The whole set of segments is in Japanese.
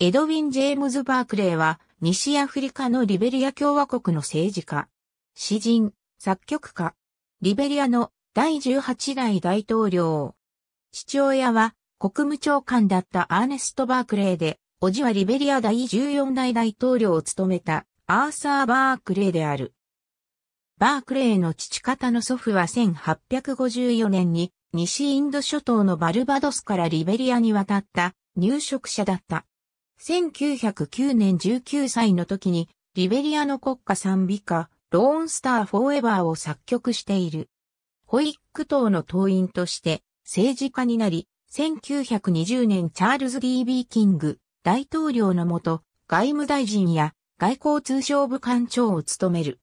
エドウィン・ジェームズ・バークレーは、西アフリカのリベリア共和国の政治家、詩人、作曲家、リベリアの第18代大統領。父親は国務長官だったアーネスト・バークレーで、叔父はリベリア第14代大統領を務めたアーサー・バークレーである。バークレーの父方の祖父は1854年に西インド諸島のバルバドスからリベリアに渡った入植者だった。1909年19歳の時に、リベリアの国家賛美歌、ローンスターフォーエバーを作曲している。ホイック党の党員として政治家になり、1920年チャールズ・ D.B. キング大統領のもと外務大臣や外交通商部官長を務める。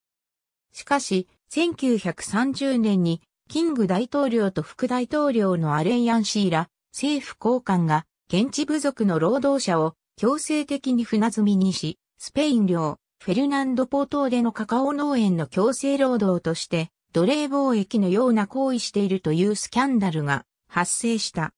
しかし、1930年にキング大統領と副大統領のアレイアン・シーラ政府高官が現地部族の労働者を強制的に船積みにし、スペイン領、フェルナンドポートでのカカオ農園の強制労働として、奴隷貿易のような行為しているというスキャンダルが発生した。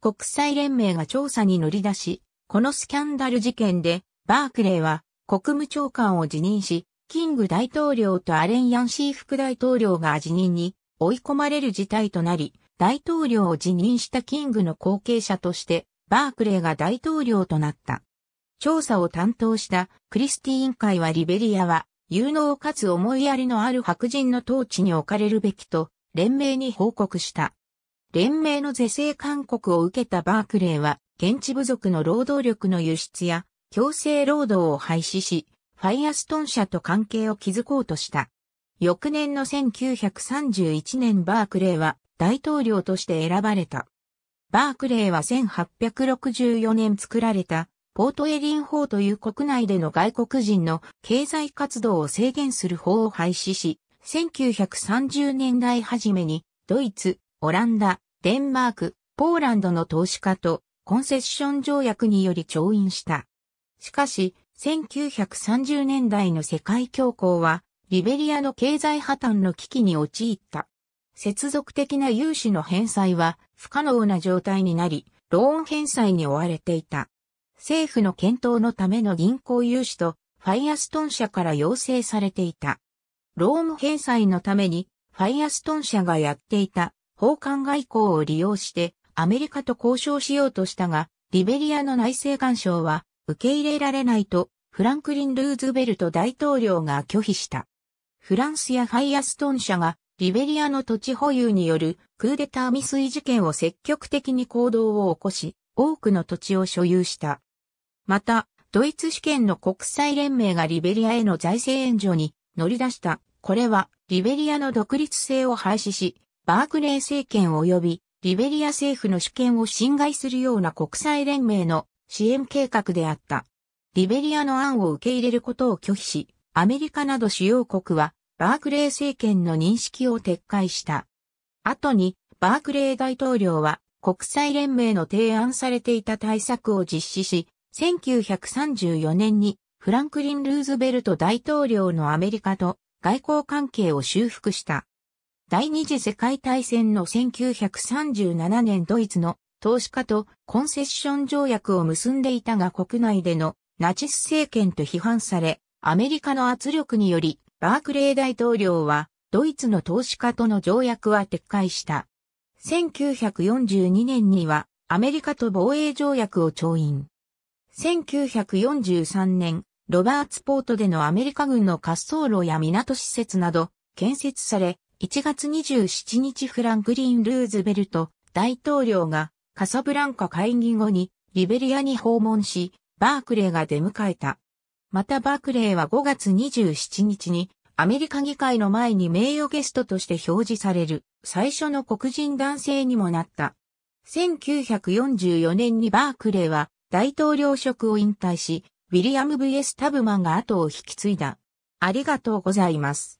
国際連盟が調査に乗り出し、このスキャンダル事件で、バークレーは国務長官を辞任し、キング大統領とアレン・ヤンシー副大統領が辞任に追い込まれる事態となり、大統領を辞任したキングの後継者として、バークレーが大統領となった。調査を担当したクリスティーン会はリベリアは有能かつ思いやりのある白人の統治に置かれるべきと連盟に報告した。連盟の是正勧告を受けたバークレーは現地部族の労働力の輸出や強制労働を廃止し、ファイアストン社と関係を築こうとした。翌年の1931年バークレーは大統領として選ばれた。バークレーは1864年作られたポートエリン法という国内での外国人の経済活動を制限する法を廃止し、1930年代初めにドイツ、オランダ、デンマーク、ポーランドの投資家とコンセッション条約により調印した。しかし、1930年代の世界恐慌は、リベリアの経済破綻の危機に陥った。接続的な融資の返済は不可能な状態になり、ローン返済に追われていた。政府の検討のための銀行融資とファイアストン社から要請されていた。ローン返済のためにファイアストン社がやっていた訪韓外交を利用してアメリカと交渉しようとしたが、リベリアの内政干渉は受け入れられないとフランクリン・ルーズベルト大統領が拒否した。フランスやファイアストン社がリベリアの土地保有によるクーデター未遂事件を積極的に行動を起こし、多くの土地を所有した。また、ドイツ主権の国際連盟がリベリアへの財政援助に乗り出した。これは、リベリアの独立性を廃止し、バークレー政権及びリベリア政府の主権を侵害するような国際連盟の支援計画であった。リベリアの案を受け入れることを拒否し、アメリカなど主要国はバークレー政権の認識を撤回した。後に、バークレー大統領は国際連盟の提案されていた対策を実施し、1934年にフランクリン・ルーズベルト大統領のアメリカと外交関係を修復した。第二次世界大戦の1937年ドイツの投資家とコンセッション条約を結んでいたが国内でのナチス政権と批判され、アメリカの圧力によりバークレー大統領は、ドイツの投資家との条約は撤回した。1942年には、アメリカと防衛条約を調印。1943年、ロバーツポートでのアメリカ軍の滑走路や港施設など建設され、1月27日フランクリン・ルーズベルト大統領がカサブランカ会議後にリベリアに訪問し、バークレーが出迎えた。またバークレーは5月27日にアメリカ議会の前に名誉ゲストとして表示される最初の黒人男性にもなった。1944年にバークレーは大統領職を引退し、ウィリアム・ V.S. タブマンが後を引き継いだ。ありがとうございます。